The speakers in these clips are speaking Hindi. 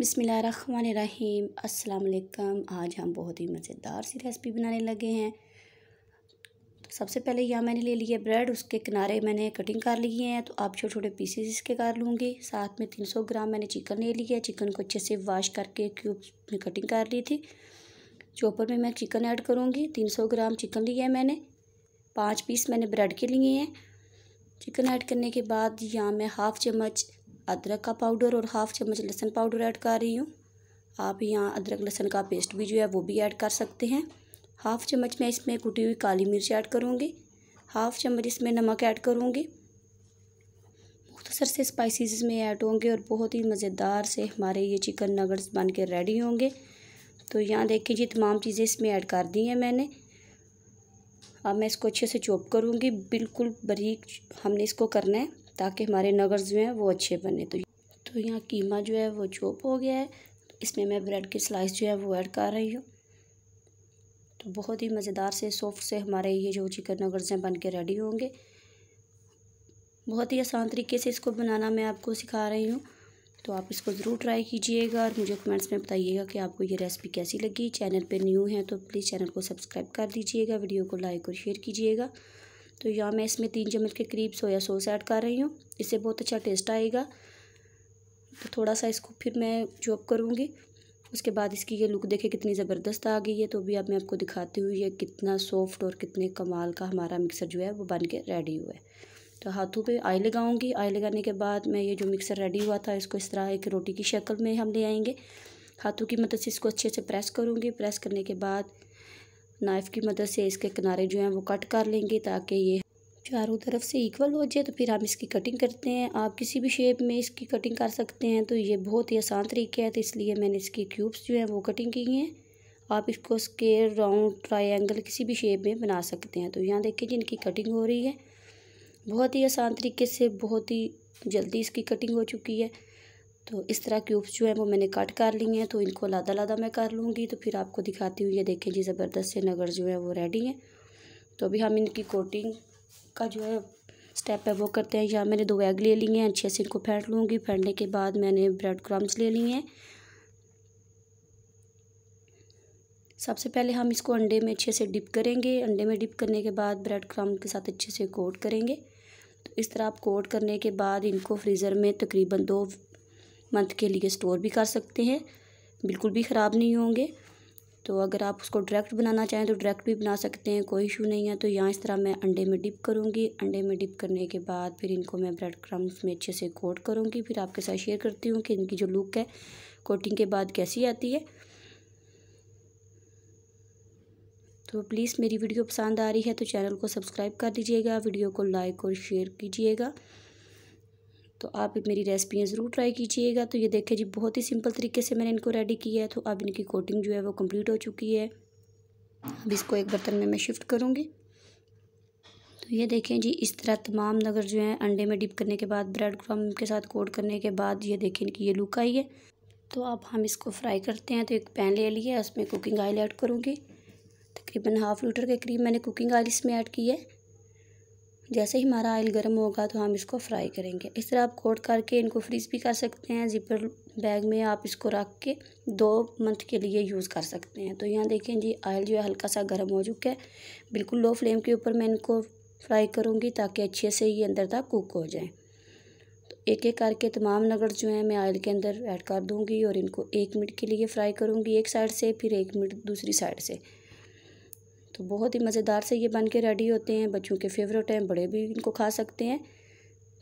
अस्सलाम वालेकुम आज हम बहुत ही मज़ेदार सी रेसिपी बनाने लगे हैं तो सबसे पहले यहाँ मैंने ले लिया ब्रेड उसके किनारे मैंने कटिंग कर लिए हैं तो आप छोटे छोटे पीसेस इसके कर लूँगी साथ में 300 ग्राम मैंने चिकन ले लिया चिकन को अच्छे से वॉश करके क्यूब्स में कटिंग कर ली थी चॉपर में मैं चिकन ऐड करूँगी 300 ग्राम चिकन लिया है मैंने पाँच पीस मैंने ब्रेड के लिए हैं चिकन ऐड करने के बाद यहाँ मैं हाफ़ चम्मच अदरक का पाउडर और हाफ़ चम्मच लहसुन पाउडर ऐड कर रही हूँ आप यहाँ अदरक लहसुन का पेस्ट भी जो है वो भी ऐड कर सकते हैं हाफ़ चम्मच मैं इसमें कुटी हुई काली मिर्च ऐड करूँगी हाफ़ चम्मच इसमें नमक ऐड करूँगी मुख्तसर से स्पाइसिस इसमें ऐड होंगे और बहुत ही मज़ेदार से हमारे ये चिकन नगर्स बन के रेडी होंगे तो यहाँ देखिए जी तमाम चीज़ें इसमें ऐड कर दी हैं मैंने अब मैं इसको अच्छे से चॉप करूँगी बिल्कुल बरीक हमने इसको करना है ताकि हमारे नगर्स जो हैं वो अच्छे बने तो तो यहाँ कीमा जो है वो चोप हो गया है इसमें मैं ब्रेड के स्लाइस जो है वो ऐड कर रही हूँ तो बहुत ही मज़ेदार से सॉफ्ट से हमारे ये जो चिकन नगर्स हैं बन के रेडी होंगे बहुत ही आसान तरीके से इसको बनाना मैं आपको सिखा रही हूँ तो आप इसको ज़रूर ट्राई कीजिएगा और मुझे कमेंट्स में बताइएगा कि आपको ये रेसिपी कैसी लगी चैनल पे न्यू है तो प्लीज़ चैनल को सब्सक्राइब कर दीजिएगा वीडियो को लाइक और शेयर कीजिएगा तो यहाँ मैं इसमें तीन चम्मच के करीब सोया सॉस ऐड कर रही हूँ इससे बहुत अच्छा टेस्ट आएगा तो थोड़ा सा इसको फिर मैं चॉप करूँगी उसके बाद इसकी ये लुक देखे कितनी ज़बरदस्त आ गई है तो भी अब मैं आपको दिखाती हूँ ये कितना सॉफ्ट और कितने कमाल का हमारा मिक्सर जो है वो बन के रेडी हुआ है तो हाथों पे आई लगाऊंगी आई लगाने के बाद मैं ये जो मिक्सर रेडी हुआ था इसको इस तरह एक रोटी की शक्ल में हम ले आएंगे हाथों की मदद मतलब से इसको अच्छे से प्रेस करूँगी प्रेस करने के बाद नाइफ़ की मदद से इसके किनारे जो हैं वो कट कर लेंगे ताकि ये चारों तरफ से इक्वल हो जाए तो फिर हम इसकी कटिंग करते हैं आप किसी भी शेप में इसकी कटिंग कर सकते हैं तो ये बहुत ही आसान तरीका है तो इसलिए मैंने इसकी क्यूब्स जो हैं वो कटिंग की हैं आप इसको स्केयर राउंड ट्राइंगल किसी भी शेप में बना सकते हैं तो यहाँ देखिए इनकी कटिंग हो रही है बहुत ही आसान तरीके से बहुत ही जल्दी इसकी कटिंग हो चुकी है तो इस तरह क्यूब्स जो है वो मैंने कट कर ली हैं तो इनको लादा लादा मैं कर लूँगी तो फिर आपको दिखाती हूँ ये देखें जी ज़बरदस्त से नगर जो है वो रेडी हैं तो अभी हम इनकी कोटिंग का जो है स्टेप है वो करते हैं यहाँ मैंने दो एग ले लिए हैं अच्छे से इनको फेंट लूँगी फेंटने के बाद मैंने ब्रेड क्रम्स ले लिए हैं सबसे पहले हम इसको अंडे में अच्छे से डिप करेंगे अंडे में डिप करने के बाद ब्रेड क्रम के साथ अच्छे से कोट करेंगे तो इस तरह आप कोट करने के बाद इनको फ्रीज़र में तकरीबन दो मंथ के लिए स्टोर भी कर सकते हैं बिल्कुल भी ख़राब नहीं होंगे तो अगर आप उसको डायरेक्ट बनाना चाहें तो डायरेक्ट भी बना सकते हैं कोई इशू नहीं है तो यहाँ इस तरह मैं अंडे में डिप करूँगी अंडे में डिप करने के बाद फिर इनको मैं ब्रेड क्रम्स में अच्छे से कोट करूँगी फिर आपके साथ शेयर करती हूँ कि इनकी जो लुक है कोटिंग के बाद कैसी आती है तो प्लीज़ मेरी वीडियो पसंद आ रही है तो चैनल को सब्सक्राइब कर दीजिएगा वीडियो को लाइक और शेयर कीजिएगा तो आप मेरी रेसिपियाँ ज़रूर ट्राई कीजिएगा तो ये देखें जी बहुत ही सिंपल तरीके से मैंने इनको रेडी किया है तो अब इनकी कोटिंग जो है वो कम्प्लीट हो चुकी है अब इसको एक बर्तन में मैं शिफ्ट करूँगी तो ये देखें जी इस तरह तमाम नगर जो है अंडे में डिप करने के बाद ब्रेड क्रम के साथ कोट करने के बाद ये देखें कि ये लुक आई है तो अब हम इसको फ्राई करते हैं तो एक पैन ले लिया उसमें कुकिंग ऑयल ऐड करूँगी तकरीबन हाफ़ लीटर के करीब मैंने कुकिंग ऑयल इसमें ऐड की है जैसे ही हमारा ऑयल गर्म होगा तो हम इसको फ्राई करेंगे इस तरह आप कोट करके इनको फ्रीज भी कर सकते हैं जिपर बैग में आप इसको रख के दो मंथ के लिए यूज़ कर सकते हैं तो यहाँ देखें जी ऑयल जो है हल्का सा गर्म हो चुका है बिल्कुल लो फ्लेम के ऊपर मैं इनको फ्राई करूँगी ताकि अच्छे से ये अंदर तक कुक हो जाए तो एक एक करके तमाम नगर जो हैं मैं ऑयल के अंदर ऐड कर दूँगी और इनको एक मिनट के लिए फ्राई करूँगी एक साइड से फिर एक मिनट दूसरी साइड से तो बहुत ही मज़ेदार से ये बन के रेडी होते हैं बच्चों के फेवरेट हैं बड़े भी इनको खा सकते हैं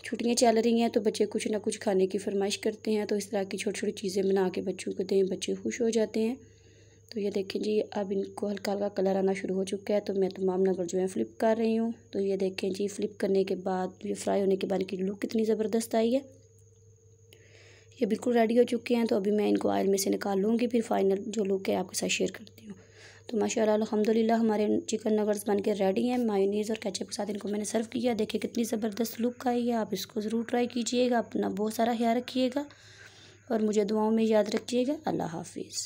छुट्टियाँ चल रही हैं तो बच्चे कुछ ना कुछ खाने की फरमाइश करते हैं तो इस तरह की छोटी छोटी चीज़ें बना के बच्चों को दें बच्चे खुश हो जाते हैं तो ये देखें जी अब इनको हल्का हल्का कलर आना शुरू हो चुका है तो मैं तमाम नगर जो है फ़्लिप कर रही हूँ तो ये देखें जी फ़्लिप करने के बाद ये फ्राई होने के बाद इनकी लुक कितनी ज़बरदस्त आई है ये बिल्कुल रेडी हो चुके हैं तो अभी मैं इनको आयल में से निकाल लूँगी फिर फाइनल जो लुक है आपके साथ शेयर करती हूँ तो माशाल्लाह अलहमदिल्ला हमारे चिकन नगर्स बन के रेडी हैं मायोनीज़ और केचप के साथ इनको मैंने सर्व किया देखिए कितनी ज़बरदस्त लुक आई है आप इसको ज़रूर ट्राई कीजिएगा अपना बहुत सारा ख्याल रखिएगा और मुझे दुआओं में याद रखिएगा अल्लाह हाफिज़